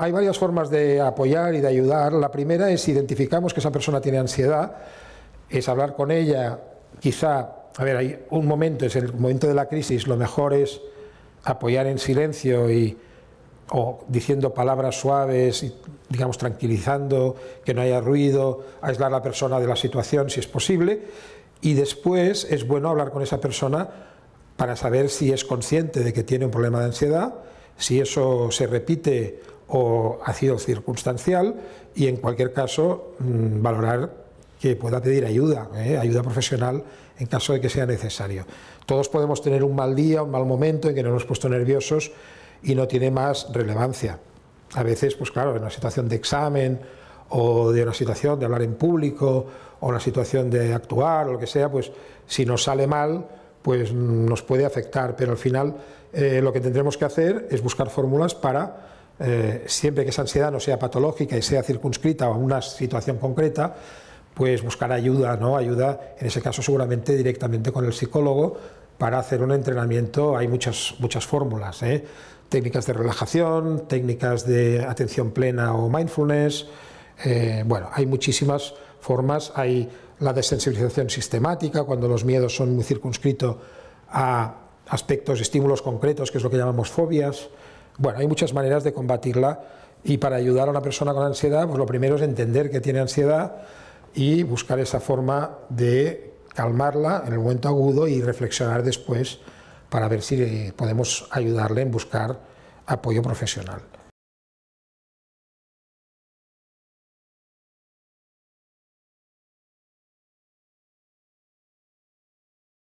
Hay varias formas de apoyar y de ayudar. La primera es identificamos que esa persona tiene ansiedad, es hablar con ella, quizá, a ver, hay un momento, es el momento de la crisis, lo mejor es apoyar en silencio y o diciendo palabras suaves, y, digamos tranquilizando, que no haya ruido, aislar a la persona de la situación si es posible, y después es bueno hablar con esa persona para saber si es consciente de que tiene un problema de ansiedad, si eso se repite o ha sido circunstancial y en cualquier caso mm, valorar que pueda pedir ayuda, ¿eh? ayuda profesional en caso de que sea necesario. Todos podemos tener un mal día, un mal momento en que nos hemos puesto nerviosos y no tiene más relevancia. A veces, pues claro, en una situación de examen o de una situación de hablar en público o una situación de actuar o lo que sea, pues si nos sale mal, pues nos puede afectar, pero al final eh, lo que tendremos que hacer es buscar fórmulas para eh, siempre que esa ansiedad no sea patológica y sea circunscrita a una situación concreta, pues buscar ayuda, ¿no? Ayuda, en ese caso seguramente directamente con el psicólogo, para hacer un entrenamiento hay muchas, muchas fórmulas, ¿eh? técnicas de relajación, técnicas de atención plena o mindfulness, eh, bueno, hay muchísimas formas, hay la desensibilización sistemática, cuando los miedos son muy circunscritos a aspectos, estímulos concretos, que es lo que llamamos fobias, bueno, hay muchas maneras de combatirla y para ayudar a una persona con ansiedad, pues lo primero es entender que tiene ansiedad y buscar esa forma de calmarla en el momento agudo y reflexionar después para ver si podemos ayudarle en buscar apoyo profesional.